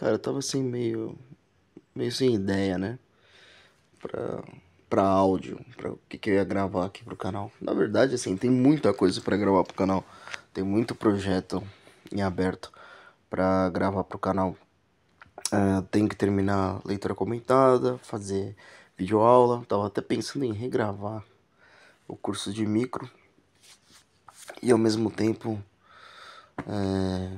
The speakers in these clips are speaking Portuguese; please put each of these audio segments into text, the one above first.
Cara, eu tava assim meio meio sem ideia, né? Pra para áudio, para o que, que eu ia gravar aqui pro canal. Na verdade, assim, tem muita coisa para gravar pro canal. Tem muito projeto em aberto para gravar pro canal. Uh, ah, tenho que terminar leitura comentada, fazer vídeo aula. Tava até pensando em regravar o curso de micro e ao mesmo tempo é,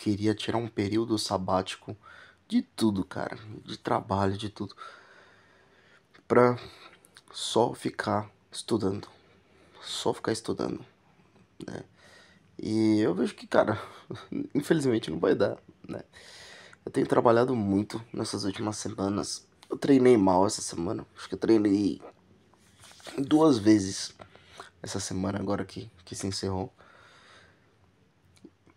queria tirar um período sabático de tudo, cara, de trabalho, de tudo, pra só ficar estudando, só ficar estudando, né? E eu vejo que, cara, infelizmente não vai dar, né? Eu tenho trabalhado muito nessas últimas semanas. Eu treinei mal essa semana. Acho que eu treinei duas vezes essa semana agora que, que se encerrou.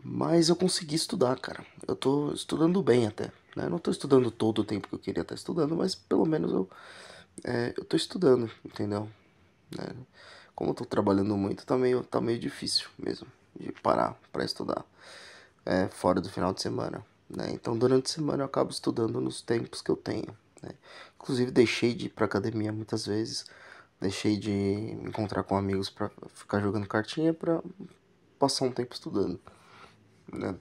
Mas eu consegui estudar, cara. Eu tô estudando bem até. Né? não tô estudando todo o tempo que eu queria estar tá estudando, mas pelo menos eu, é, eu tô estudando, entendeu? Né? Como eu tô trabalhando muito, tá meio, tá meio difícil mesmo de parar para estudar é, fora do final de semana. Né? Então durante a semana eu acabo estudando nos tempos que eu tenho. Né? Inclusive deixei de ir pra academia muitas vezes, deixei de encontrar com amigos para ficar jogando cartinha para passar um tempo estudando né?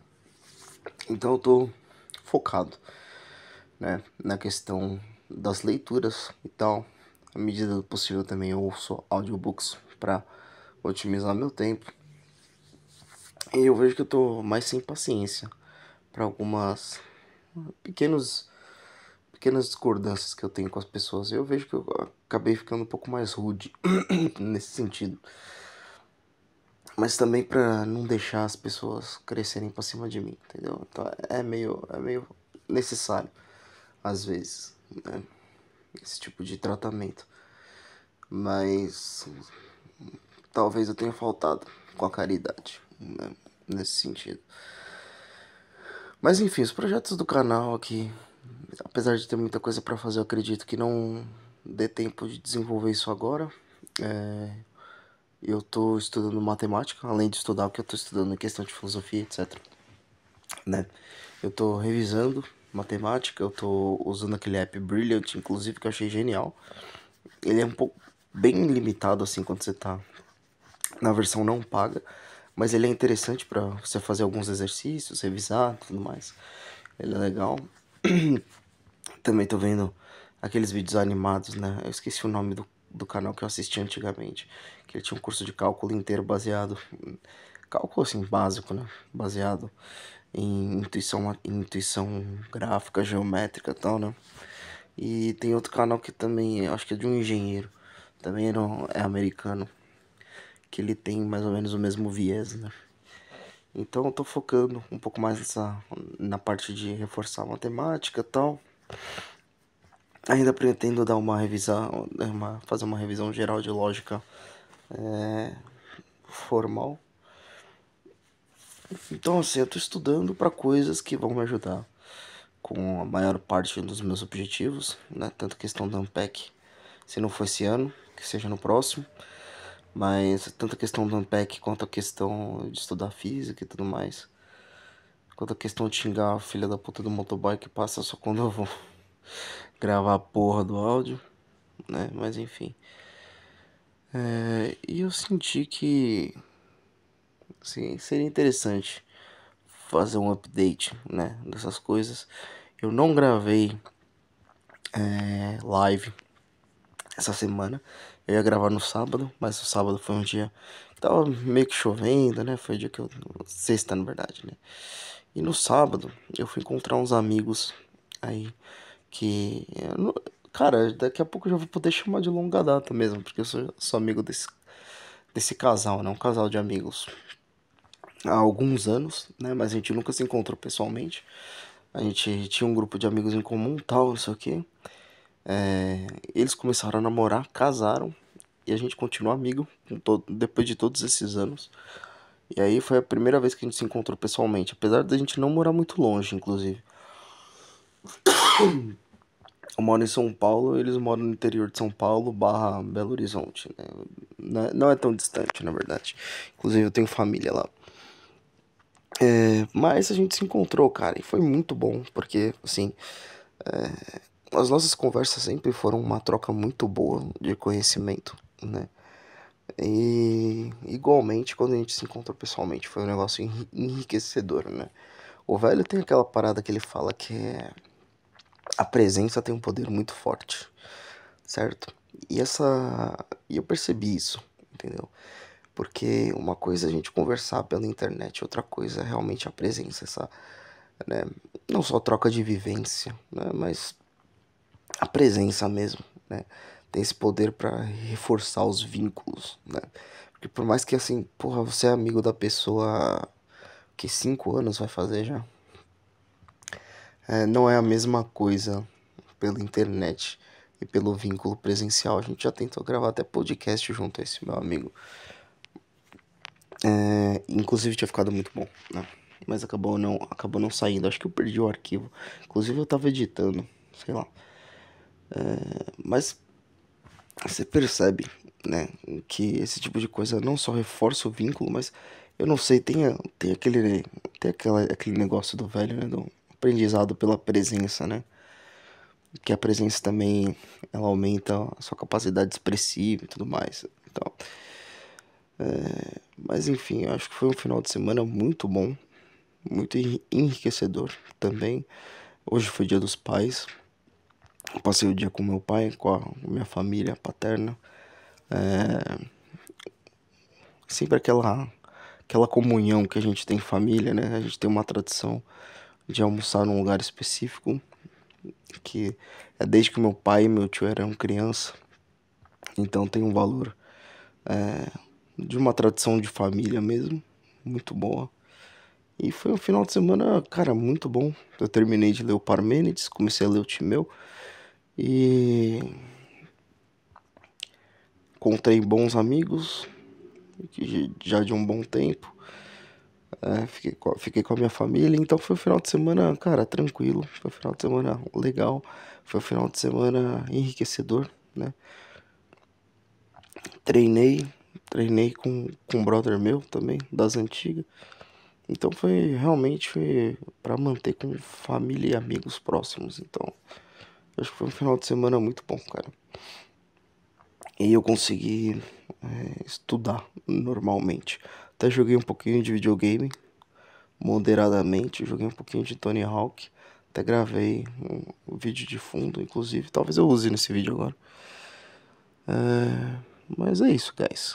Então eu tô focado, né, na questão das leituras e tal. À medida do possível também eu ouço audiobooks para otimizar meu tempo. E eu vejo que eu tô mais sem paciência para algumas pequenos pequenas discordâncias que eu tenho com as pessoas. Eu vejo que eu acabei ficando um pouco mais rude nesse sentido mas também para não deixar as pessoas crescerem para cima de mim, entendeu? Então é meio, é meio necessário, às vezes, né? Esse tipo de tratamento. Mas talvez eu tenha faltado com a caridade, né? nesse sentido. Mas enfim, os projetos do canal aqui, apesar de ter muita coisa para fazer, eu acredito que não dê tempo de desenvolver isso agora. É eu estou estudando matemática, além de estudar o que eu estou estudando em questão de filosofia, etc. Né? Eu estou revisando matemática, eu estou usando aquele app Brilliant, inclusive, que eu achei genial. Ele é um pouco bem limitado, assim, quando você está na versão não paga, mas ele é interessante para você fazer alguns exercícios, revisar tudo mais. Ele é legal. Também estou vendo aqueles vídeos animados, né? Eu esqueci o nome do do canal que eu assistia antigamente, que ele tinha um curso de cálculo inteiro baseado cálculo assim básico, né? Baseado em intuição, em intuição gráfica, geométrica, tal, né? E tem outro canal que também, acho que é de um engenheiro, também não é americano, que ele tem mais ou menos o mesmo viés, né? Então eu tô focando um pouco mais nessa na parte de reforçar a matemática, tal. Ainda pretendo dar uma revisão, né, uma, fazer uma revisão geral de lógica é, formal. Então, assim, eu estou estudando para coisas que vão me ajudar com a maior parte dos meus objetivos, né? Tanto questão da Unpack, se não for esse ano, que seja no próximo. Mas tanto a questão do Unpack quanto a questão de estudar física e tudo mais. Quanto a questão de xingar a filha da puta do motoboy que passa só quando eu vou gravar a porra do áudio, né? Mas enfim. É, e eu senti que assim, seria interessante fazer um update, né? Dessas coisas. Eu não gravei é, live essa semana. Eu ia gravar no sábado, mas o sábado foi um dia que tava meio que chovendo, né? Foi o dia que eu. Sexta, na verdade, né? E no sábado eu fui encontrar uns amigos aí que. cara, daqui a pouco eu já vou poder chamar de longa data mesmo, porque eu sou, sou amigo desse, desse casal, né? Um casal de amigos há alguns anos, né? Mas a gente nunca se encontrou pessoalmente. A gente tinha um grupo de amigos em comum, tal, isso aqui. É, eles começaram a namorar, casaram e a gente continua amigo todo, depois de todos esses anos. E aí foi a primeira vez que a gente se encontrou pessoalmente, apesar da gente não morar muito longe, inclusive. eu moro em São Paulo, eles moram no interior de São Paulo, barra Belo Horizonte, né? É, não é, tão distante, na verdade. Inclusive eu tenho família lá. É, mas a gente se encontrou, cara, e foi muito bom, porque, assim, é, as nossas conversas sempre foram uma troca muito boa de conhecimento, né? E igualmente quando a gente se encontrou pessoalmente foi um negócio enriquecedor, né? O velho tem aquela parada que ele fala que é a presença tem um poder muito forte, certo? E essa, e eu percebi isso, entendeu? Porque uma coisa é a gente conversar pela internet, outra coisa é realmente a presença, essa, né? Não só troca de vivência, né? Mas a presença mesmo, né? Tem esse poder para reforçar os vínculos, né? Porque por mais que assim, porra, você é amigo da pessoa que cinco anos vai fazer já, é, não é a mesma coisa pela internet e pelo vínculo presencial. A gente já tentou gravar até podcast junto a esse meu amigo. É, inclusive tinha ficado muito bom, né? Mas acabou não, acabou não saindo. Acho que eu perdi o arquivo. Inclusive eu tava editando, sei lá. É, mas você percebe, né, que esse tipo de coisa não só reforça o vínculo, mas eu não sei, tem, tem aquele tem aquela, aquele negócio do velho, né, do aprendizado pela presença, né? Que a presença também ela aumenta a sua capacidade expressiva e tudo mais. Então, é, mas enfim, acho que foi um final de semana muito bom, muito enriquecedor também. Hoje foi dia dos pais. Passei o dia com meu pai, com a minha família paterna. É, sempre aquela, aquela comunhão que a gente tem em família, né? A gente tem uma tradição de almoçar num lugar específico, que é desde que meu pai e meu tio eram criança. Então tem um valor é, de uma tradição de família mesmo, muito boa. E foi um final de semana, cara, muito bom. Eu terminei de ler o Parmênides, comecei a ler o Timeu e encontrei bons amigos que já de um bom tempo. É, fiquei, com, fiquei com a minha família, então foi um final de semana, cara, tranquilo. Foi um final de semana legal, foi um final de semana enriquecedor, né? Treinei, treinei com, com um brother meu também, das antigas. Então foi realmente foi para manter com família e amigos próximos. Então, acho que foi um final de semana muito bom, cara. E eu consegui é, estudar normalmente. Até joguei um pouquinho de videogame, moderadamente. Joguei um pouquinho de Tony Hawk. Até gravei um vídeo de fundo, inclusive. Talvez eu use nesse vídeo agora. É... Mas é isso, guys.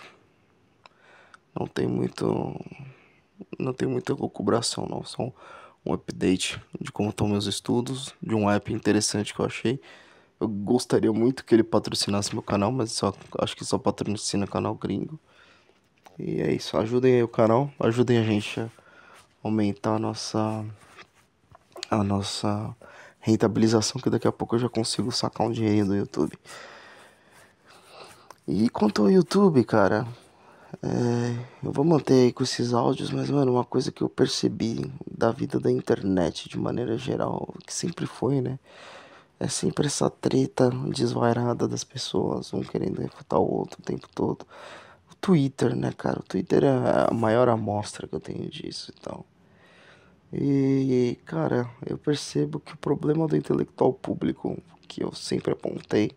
Não tem muito. Não tem muita lucubração, não. Só um update de como estão meus estudos. De um app interessante que eu achei. Eu gostaria muito que ele patrocinasse meu canal, mas só, acho que só patrocina canal gringo. E é isso, ajudem aí o canal, ajudem a gente a aumentar a nossa a nossa rentabilização que daqui a pouco eu já consigo sacar um dinheiro do YouTube. E quanto ao YouTube, cara, é, eu vou manter aí com esses áudios, mas mano, uma coisa que eu percebi da vida da internet de maneira geral, que sempre foi, né? É sempre essa treta desvairada das pessoas, um querendo refutar o outro o tempo todo. Twitter, né, cara? O Twitter é a maior amostra que eu tenho disso e então. tal. E, cara, eu percebo que o problema do intelectual público, que eu sempre apontei,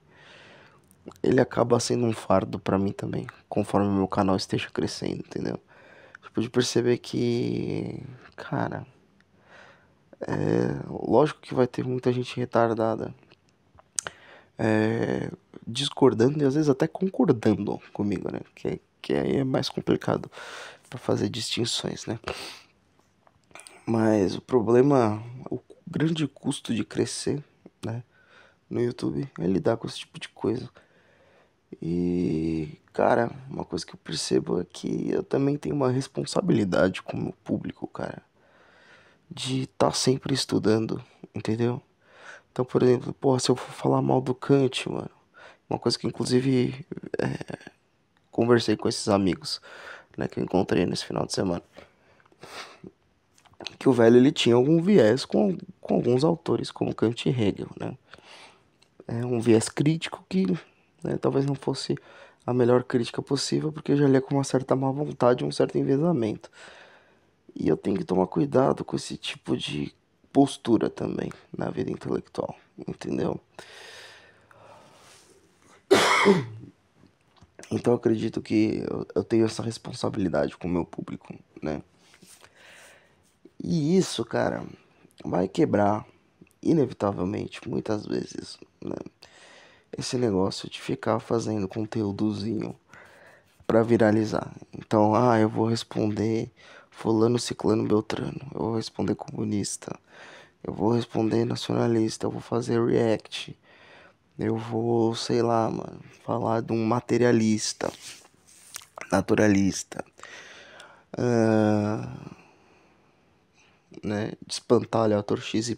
ele acaba sendo um fardo para mim também, conforme meu canal esteja crescendo, entendeu? Tipo, de perceber que, cara, é, lógico que vai ter muita gente retardada é, discordando e às vezes até concordando comigo, né? Que que aí é mais complicado para fazer distinções, né? Mas o problema, o grande custo de crescer, né, no YouTube é lidar com esse tipo de coisa. E, cara, uma coisa que eu percebo é que eu também tenho uma responsabilidade com o meu público, cara, de estar tá sempre estudando, entendeu? Então, por exemplo, porra, se eu for falar mal do Kant, mano, uma coisa que inclusive é, conversei com esses amigos, né, que eu encontrei nesse final de semana. Que o velho ele tinha algum viés com, com alguns autores, como Kant e Hegel, né? É um viés crítico que né, talvez não fosse a melhor crítica possível, porque eu já lia com uma certa má vontade, um certo envezamento. E eu tenho que tomar cuidado com esse tipo de postura também na vida intelectual, entendeu? Então eu acredito que eu, tenho essa responsabilidade com o meu público, né? E isso, cara, vai quebrar, inevitavelmente, muitas vezes, né? Esse negócio de ficar fazendo conteúdozinho para viralizar. Então, ah, eu vou responder fulano, ciclano, beltrano. Eu vou responder comunista. Eu vou responder nacionalista. Eu vou fazer react eu vou, sei lá, mano, falar de um materialista, naturalista, uh, né, de espantalho, ator XYZ.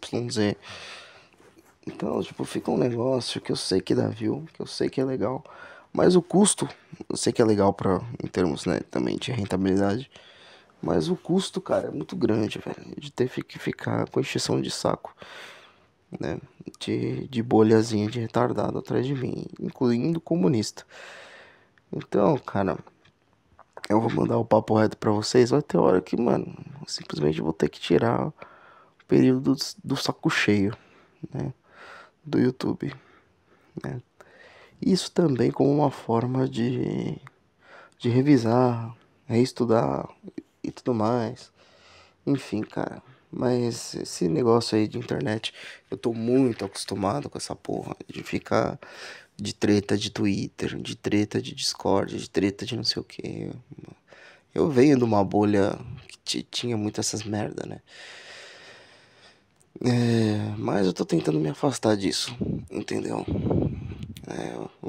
Então, tipo, fica um negócio que eu sei que dá view, que eu sei que é legal, mas o custo, eu sei que é legal pra, em termos, né, também de rentabilidade, mas o custo, cara, é muito grande, velho, de ter que ficar com extinção de saco né? De, de bolhazinha de retardado atrás de mim, incluindo comunista. Então, cara, eu vou mandar o papo reto pra vocês. Vai ter hora que, mano, simplesmente vou ter que tirar o período do, do saco cheio, né? Do YouTube, né? Isso também como uma forma de, de revisar, reestudar e tudo mais. Enfim, cara. Mas esse negócio aí de internet, eu tô muito acostumado com essa porra de ficar de treta de Twitter, de treta de Discord, de treta de não sei o que. Eu venho de uma bolha que tinha muito essas merda, né? É, mas eu tô tentando me afastar disso, entendeu? É,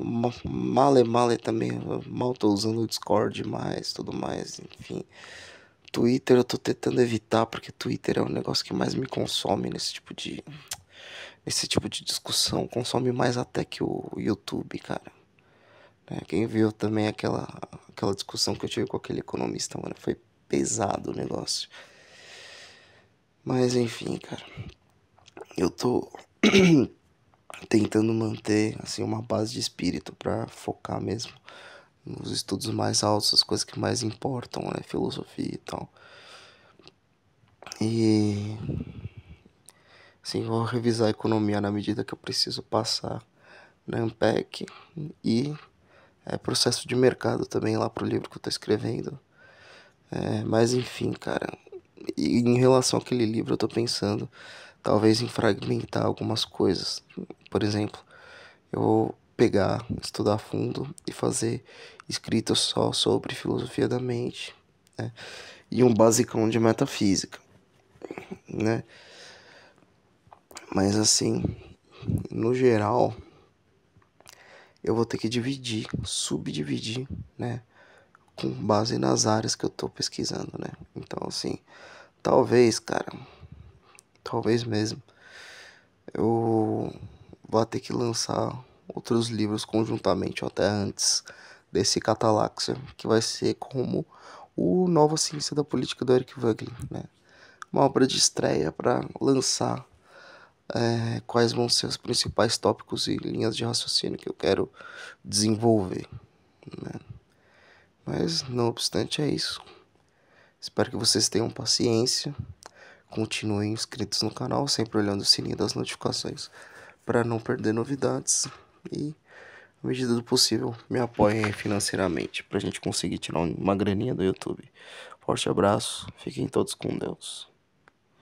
male male também, mal tô usando o Discord mais, tudo mais, enfim. Twitter eu tô tentando evitar, porque Twitter é o negócio que mais me consome nesse tipo de. nesse tipo de discussão consome mais até que o YouTube, cara. Né? Quem viu também aquela, aquela discussão que eu tive com aquele economista, mano, foi pesado o negócio. Mas enfim, cara. Eu tô tentando manter assim uma base de espírito para focar mesmo nos estudos mais altos, as coisas que mais importam, né? Filosofia e tal. E. Assim, vou revisar a economia na medida que eu preciso passar na Ampec e é, processo de mercado também lá pro livro que eu tô escrevendo. É, mas enfim, cara. E em relação àquele livro, eu tô pensando talvez em fragmentar algumas coisas. Por exemplo, eu pegar, estudar a fundo e fazer escrita só sobre filosofia da mente né? e um basicão de metafísica, né? Mas assim, no geral, eu vou ter que dividir, subdividir, né? Com base nas áreas que eu tô pesquisando, né? Então, assim, talvez, cara, talvez mesmo, eu vá ter que lançar outros livros conjuntamente, ou até antes desse Catalaxia, que vai ser como o Nova Ciência da Política do Eric Wagner, né? Uma obra de estreia para lançar é, quais vão ser os principais tópicos e linhas de raciocínio que eu quero desenvolver. Né? Mas, não obstante, é isso. Espero que vocês tenham paciência, continuem inscritos no canal, sempre olhando o sininho das notificações para não perder novidades e, na medida do possível, me apoiem financeiramente para a gente conseguir tirar uma graninha do YouTube. Forte abraço, fiquem todos com Deus.